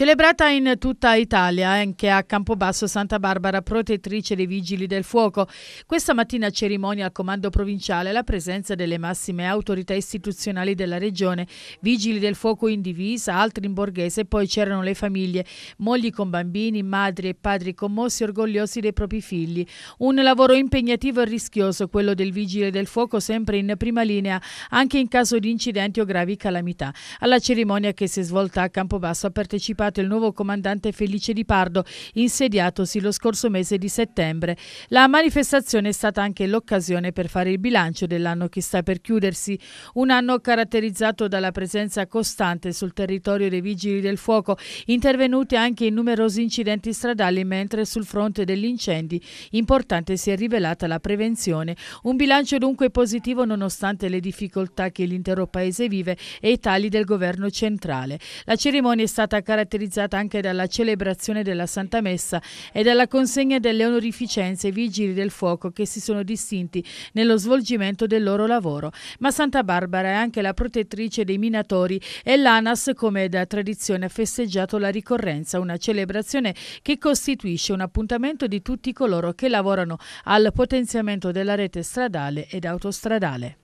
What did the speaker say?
Celebrata in tutta Italia, eh, anche a Campobasso Santa Barbara, protettrice dei Vigili del Fuoco. Questa mattina cerimonia al Comando Provinciale la presenza delle massime autorità istituzionali della Regione, Vigili del Fuoco in divisa, altri in borghese, poi c'erano le famiglie, mogli con bambini, madri e padri commossi e orgogliosi dei propri figli. Un lavoro impegnativo e rischioso, quello del Vigile del Fuoco, sempre in prima linea, anche in caso di incidenti o gravi calamità. Alla cerimonia che si è svolta a Campobasso ha partecipato stato il nuovo comandante Felice Di Pardo, insediatosi lo scorso mese di settembre. La manifestazione è stata anche l'occasione per fare il bilancio dell'anno che sta per chiudersi, un anno caratterizzato dalla presenza costante sul territorio dei vigili del fuoco, intervenuti anche in numerosi incidenti stradali, mentre sul fronte degli incendi importante si è rivelata la prevenzione. Un bilancio dunque positivo nonostante le difficoltà che l'intero paese vive e i tagli del governo centrale. La cerimonia è stata caratterizzata caratterizzata anche dalla celebrazione della Santa Messa e dalla consegna delle onorificenze ai vigili del fuoco che si sono distinti nello svolgimento del loro lavoro. Ma Santa Barbara è anche la protettrice dei minatori e l'ANAS, come da tradizione, ha festeggiato la ricorrenza, una celebrazione che costituisce un appuntamento di tutti coloro che lavorano al potenziamento della rete stradale ed autostradale.